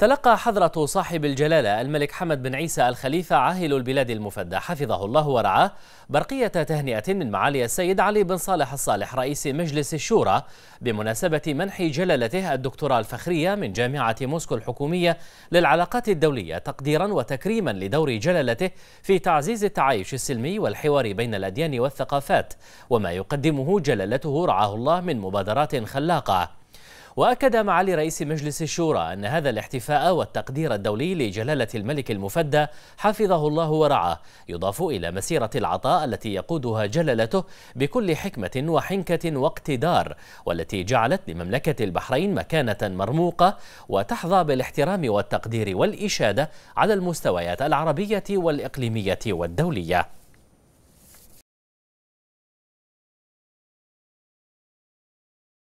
تلقى حضرة صاحب الجلالة الملك حمد بن عيسى الخليفة عاهل البلاد المفدى حفظه الله ورعاه برقية تهنئة من معالي السيد علي بن صالح الصالح رئيس مجلس الشورى بمناسبة منح جلالته الدكتوراه الفخرية من جامعة موسكو الحكومية للعلاقات الدولية تقديرا وتكريما لدور جلالته في تعزيز التعايش السلمي والحوار بين الأديان والثقافات وما يقدمه جلالته رعاه الله من مبادرات خلاقة وأكد معالي رئيس مجلس الشورى أن هذا الاحتفاء والتقدير الدولي لجلالة الملك المفدى حفظه الله ورعاه يضاف إلى مسيرة العطاء التي يقودها جلالته بكل حكمة وحنكة واقتدار والتي جعلت لمملكة البحرين مكانة مرموقة وتحظى بالاحترام والتقدير والإشادة على المستويات العربية والإقليمية والدولية